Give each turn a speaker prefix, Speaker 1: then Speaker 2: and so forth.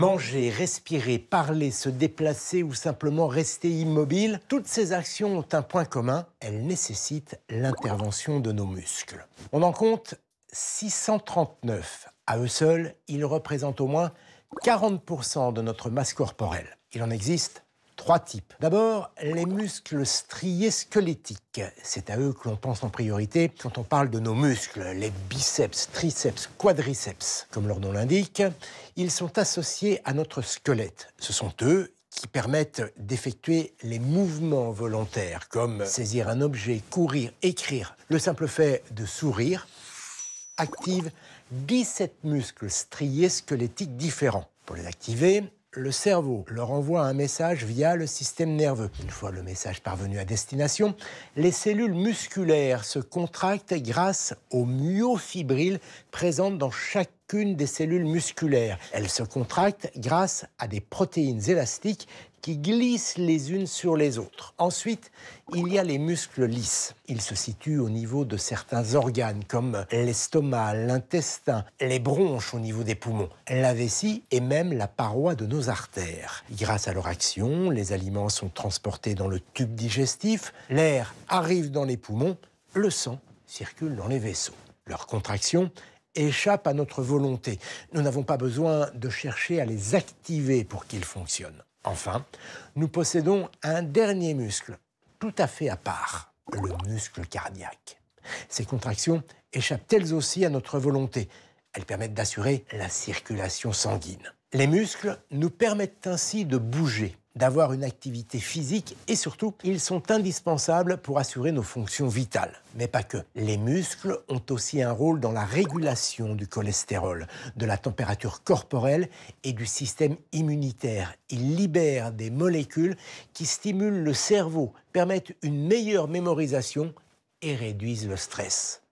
Speaker 1: Manger, respirer, parler, se déplacer ou simplement rester immobile, toutes ces actions ont un point commun, elles nécessitent l'intervention de nos muscles. On en compte 639. À eux seuls, ils représentent au moins 40% de notre masse corporelle. Il en existe trois types. D'abord, les muscles striés squelettiques. C'est à eux que l'on pense en priorité quand on parle de nos muscles, les biceps, triceps, quadriceps. Comme leur nom l'indique, ils sont associés à notre squelette. Ce sont eux qui permettent d'effectuer les mouvements volontaires, comme saisir un objet, courir, écrire. Le simple fait de sourire active 17 muscles striés squelettiques différents. Pour les activer, le cerveau leur envoie un message via le système nerveux. Une fois le message parvenu à destination, les cellules musculaires se contractent grâce aux myofibrilles présentes dans chaque qu'une des cellules musculaires. Elles se contractent grâce à des protéines élastiques qui glissent les unes sur les autres. Ensuite, il y a les muscles lisses. Ils se situent au niveau de certains organes comme l'estomac, l'intestin, les bronches au niveau des poumons, la vessie et même la paroi de nos artères. Grâce à leur action, les aliments sont transportés dans le tube digestif, l'air arrive dans les poumons, le sang circule dans les vaisseaux. Leur contraction échappent à notre volonté. Nous n'avons pas besoin de chercher à les activer pour qu'ils fonctionnent. Enfin, nous possédons un dernier muscle, tout à fait à part, le muscle cardiaque. Ces contractions échappent elles aussi à notre volonté. Elles permettent d'assurer la circulation sanguine. Les muscles nous permettent ainsi de bouger, d'avoir une activité physique et surtout, ils sont indispensables pour assurer nos fonctions vitales. Mais pas que. Les muscles ont aussi un rôle dans la régulation du cholestérol, de la température corporelle et du système immunitaire. Ils libèrent des molécules qui stimulent le cerveau, permettent une meilleure mémorisation et réduisent le stress.